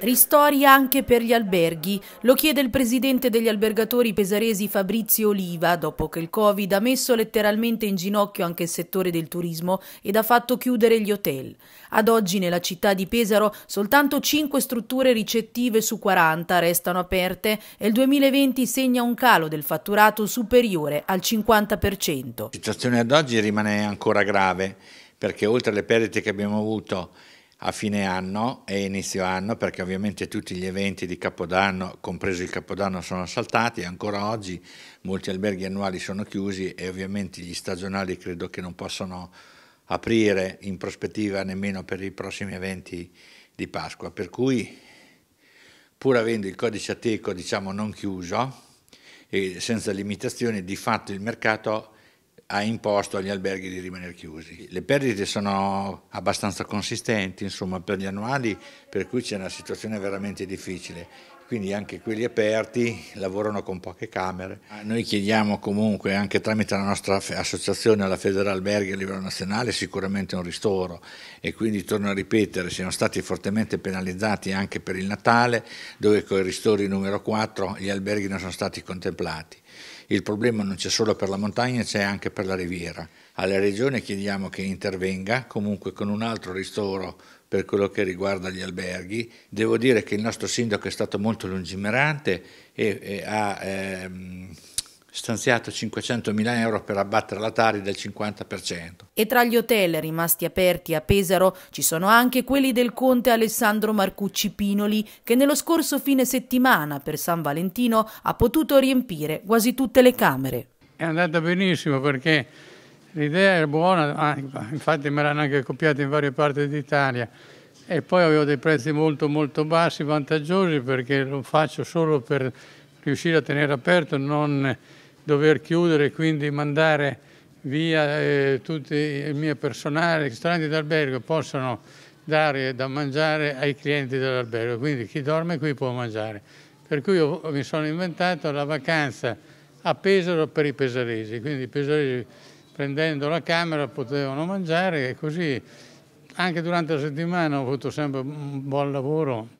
Ristori anche per gli alberghi. Lo chiede il presidente degli albergatori pesaresi Fabrizio Oliva, dopo che il Covid ha messo letteralmente in ginocchio anche il settore del turismo ed ha fatto chiudere gli hotel. Ad oggi nella città di Pesaro soltanto 5 strutture ricettive su 40 restano aperte e il 2020 segna un calo del fatturato superiore al 50%. La situazione ad oggi rimane ancora grave perché oltre alle perdite che abbiamo avuto a fine anno e inizio anno, perché ovviamente tutti gli eventi di Capodanno, compreso il Capodanno, sono saltati e ancora oggi molti alberghi annuali sono chiusi e ovviamente gli stagionali credo che non possono aprire in prospettiva nemmeno per i prossimi eventi di Pasqua. Per cui, pur avendo il codice ateco diciamo non chiuso e senza limitazioni, di fatto il mercato ha imposto agli alberghi di rimanere chiusi. Le perdite sono abbastanza consistenti insomma, per gli annuali, per cui c'è una situazione veramente difficile quindi anche quelli aperti lavorano con poche camere. Ah, noi chiediamo comunque anche tramite la nostra associazione alla Federalberghi a livello nazionale sicuramente un ristoro e quindi torno a ripetere siamo stati fortemente penalizzati anche per il Natale dove con i ristori numero 4 gli alberghi non sono stati contemplati. Il problema non c'è solo per la montagna, c'è anche per la riviera. Alla Regione chiediamo che intervenga comunque con un altro ristoro per quello che riguarda gli alberghi. Devo dire che il nostro sindaco è stato molto lungimirante e, e ha ehm, stanziato 500.000 euro per abbattere la Tari del 50%. E tra gli hotel rimasti aperti a Pesaro ci sono anche quelli del conte Alessandro Marcucci Pinoli che nello scorso fine settimana per San Valentino ha potuto riempire quasi tutte le camere. È andata benissimo perché L'idea è buona, ah, infatti me l'hanno anche copiata in varie parti d'Italia e poi avevo dei prezzi molto molto bassi, vantaggiosi perché lo faccio solo per riuscire a tenere aperto, non dover chiudere, quindi mandare via eh, tutto il mio personale, i ristoranti d'albergo possono dare da mangiare ai clienti dell'albergo, quindi chi dorme qui può mangiare. Per cui io mi sono inventato la vacanza a Pesaro per i pesaresi, quindi i pesaresi prendendo la camera potevano mangiare e così anche durante la settimana ho avuto sempre un buon lavoro.